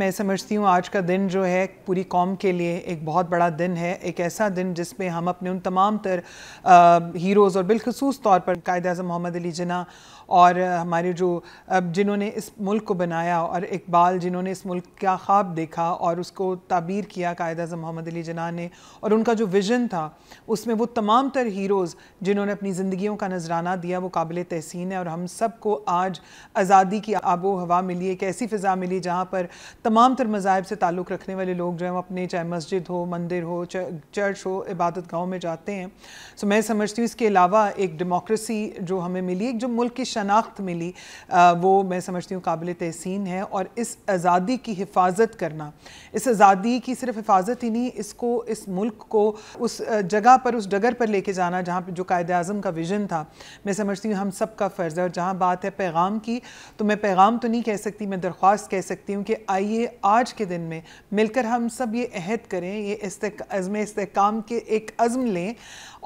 मैं समझती हूँ आज का दिन जो है पूरी कौम के लिए एक बहुत बड़ा दिन है एक ऐसा दिन जिसमें हम अपने उन तमाम तर हीरोज़ और बिलखसूस तौर पर कायद अजम मोहम्मद अली जना और हमारे जो जिन्होंने इस मुल्क को बनाया और इकबाल जिन्होंने इस मुल्क का ख्वाब देखा और उसको ताबीर किया कायद अजम मोहम्मद अली जना ने और उनका जो विज़न था उसमें वो तमाम तर हीरोज़ जिन्होंने अपनी ज़िंदगियों का नजराना दिया वो काबिल तहसीन है और हम सब को आज आज़ादी की आबो हवा मिली एक ऐसी फ़िज़ा मिली जहाँ पर तमाम तर मज़ाहब से ताल्लुक़ रखने वाले लोग जो हैं वो अपने चाहे मस्जिद हो मंदिर हो चर्च हो इबादत गाँव में जाते हैं सो मैं समझती हूँ इसके अलावा एक डेमोक्रेसी जो हमें मिली एक जो मुल्क की शनाख्त मिली वो मैं समझती हूँ काबिल तहसीन है और इस आज़ादी की हिफाजत करना इस आज़ादी की सिर्फ हिफाजत ही नहीं इसको इस मुल्क को उस जगह पर उस डगर पर लेके जाना जहाँ पर जो कायद अजम का विजन था मैं समझती हूँ हम सब का फ़र्ज़ है और जहाँ बात है पैगाम की तो मैं पैगाम तो नहीं कह सकती मैं दरख्वास्त कह सकती हूँ कि आइए चाहिए आज के दिन में मिलकर हम सब ये अहद करें ये अज़म इसकाम के एक अज़म लें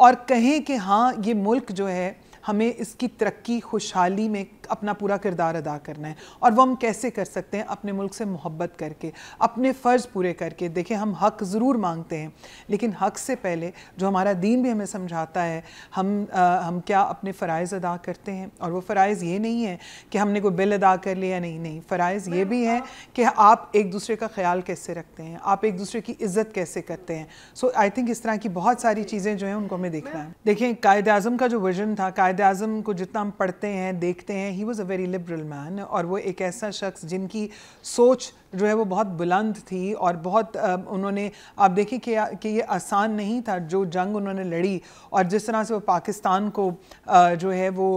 और कहें कि हाँ ये मुल्क जो है हमें इसकी तरक्की खुशहाली में अपना पूरा किरदार अदा करना है और वो हम कैसे कर सकते हैं अपने मुल्क से मोहब्बत करके अपने फ़र्ज़ पूरे करके देखें हम हक ज़रूर मांगते हैं लेकिन हक से पहले जो हमारा दीन भी हमें समझाता है हम आ, हम क्या अपने फ़रज़ अदा करते हैं और वो फ़रज़ ये नहीं है कि हमने कोई बिल अदा कर लिया नहीं नहीं फ़रज़ ये भी है कि आप एक दूसरे का ख्याल कैसे रखते हैं आप एक दूसरे की इज्जत कैसे करते हैं सो आई थिंक इस तरह की बहुत सारी चीज़ें जो हैं उनको हमें देखना है देखें कायद अजम का जो वर्जन था कायद अजम को जितना हम पढ़ते हैं देखते हैं he was a very liberal man और वो एक ऐसा शख्स जिनकी सोच जो है वो बहुत बुलंद थी और बहुत उन्होंने आप देखिए कि, कि ये आसान नहीं था जो जंग उन्होंने लड़ी और जिस तरह से वो पाकिस्तान को जो है वो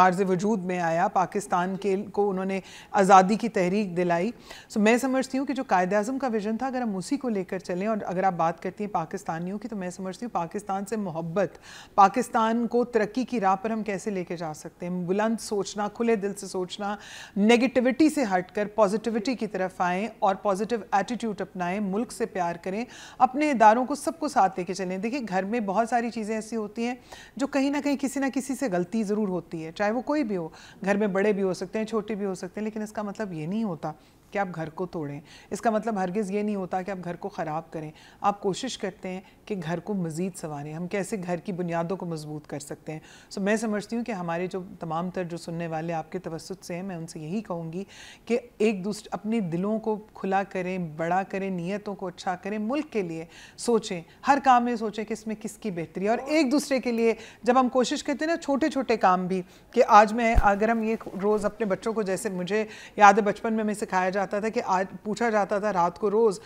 मार्ज वजूद में आया पाकिस्तान के को उन्होंने आज़ादी की तहरीक दिलाई सो मैं समझती हूँ कि जो कायद अजम का विजन था अगर हम उसी को लेकर चलें और अगर आप बात करती हैं पाकिस्तानियों की तो मैं समझती हूँ पाकिस्तान से मोहब्बत पाकिस्तान को तरक्की की राह पर हम कैसे लेके जा सकते हैं बुलंद सोचना खुले दिल से सोचना नेगेटिविटी से कर पॉजिटिव पॉजिटिविटी की तरफ आएँ और पॉजिटिव एटीट्यूड अपनाएं मुल्क से प्यार करें अपने इदारों को सबको साथ लेके चलें देखिए घर में बहुत सारी चीज़ें ऐसी होती हैं जो कहीं ना कहीं किसी ना किसी से गलती ज़रूर होती है चाहे वो कोई भी हो घर में बड़े भी हो सकते हैं छोटे भी हो सकते हैं लेकिन इसका मतलब ये नहीं होता कि आप घर को तोड़ें इसका मतलब हरगिज़ ये नहीं होता कि आप घर को ख़राब करें आप कोशिश करते हैं कि घर को मज़ीद संवारें हम कैसे घर की बुनियादों को मजबूत कर सकते हैं सो मैं समझती हूँ कि हमारे जो तमाम तर जो सुनने वाले आपके तवसत से हैं मैं उनसे यही कहूँगी कि एक दूसरे अपने दिलों को खुला करें बड़ा करें नीयतों को अच्छा करें मुल्क के लिए सोचें हर काम में सोचें कि इसमें किसकी बेहतरी और एक दूसरे के लिए जब हम कोशिश करते हैं ना छोटे छोटे काम भी कि आज मैं अगर हम ये रोज़ अपने बच्चों को जैसे मुझे याद है बचपन में हमें सिखाया जाता था कि आज पूछा जाता था रात को रोज़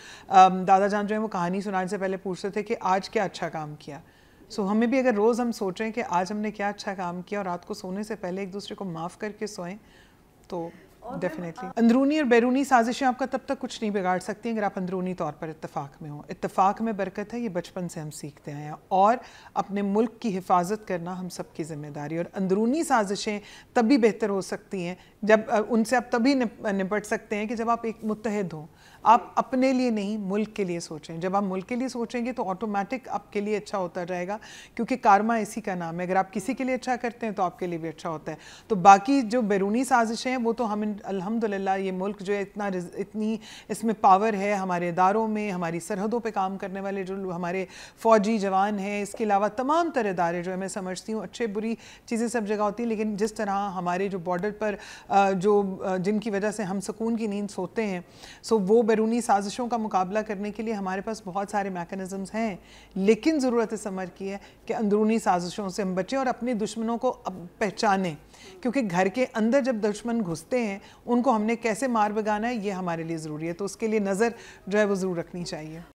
दादा जान जो है वो कहानी सुनाने से पहले पूछते थे कि आज क्या अच्छा काम किया सो so, हमें भी अगर रोज़ हम हैं कि आज हमने क्या अच्छा काम किया और रात को सोने से पहले एक दूसरे को माफ़ करके सोएं तो डेफिनेटली अंदरूनी और बैरूनी साजिशें आपका तब तक कुछ नहीं बिगाड़ सकती अगर आप अंदरूनी तौर पर इतफाक में हों इतफाक में बरकत है ये बचपन से हम सीखते आए हैं और अपने मुल्क की हिफाजत करना हम सब की जिम्मेदारी और अंदरूनी साजिशें तभी बेहतर हो सकती हैं जब उनसे आप तभी निपट सकते हैं कि जब आप एक मुतहद हों आप अपने लिए नहीं मुल्क के लिए सोचें जब आप मुल्क के लिए सोचेंगे तो ऑटोमेटिक आपके लिए अच्छा होता जाएगा क्योंकि कारमा इसी का नाम है अगर आप किसी के लिए अच्छा करते हैं तो आपके लिए भी अच्छा होता है तो बाकी जो बैरूनी साजिशें हैं वो तो हम अलहमदिल्ला ये मुल्क जो है इतना इतनी इसमें पावर है हमारे इदारों में हमारी सरहदों पर काम करने वाले जो हमारे फ़ौजी जवान हैं इसके अलावा तमाम तरह इदारे जो है मैं समझती हूँ अच्छे बुरी चीज़ें सब जगह होती हैं लेकिन जिस तरह हमारे जो बॉर्डर पर जो जिनकी वजह से हम सुकून की नींद सोते हैं सो वो वो बैरूनी साजिशों का मुकाबला करने के लिए हमारे पास बहुत सारे मैकेनिज़म्स हैं लेकिन ज़रूरत इस समर की है कि अंदरूनी साजिशों से हम बचें और अपने दुश्मनों को अब पहचानें क्योंकि घर के अंदर जब दुश्मन घुसते हैं उनको हमने कैसे मार भगाना है ये हमारे लिए ज़रूरी है तो उसके लिए नज़र जो है वो ज़रूर रखनी चाहिए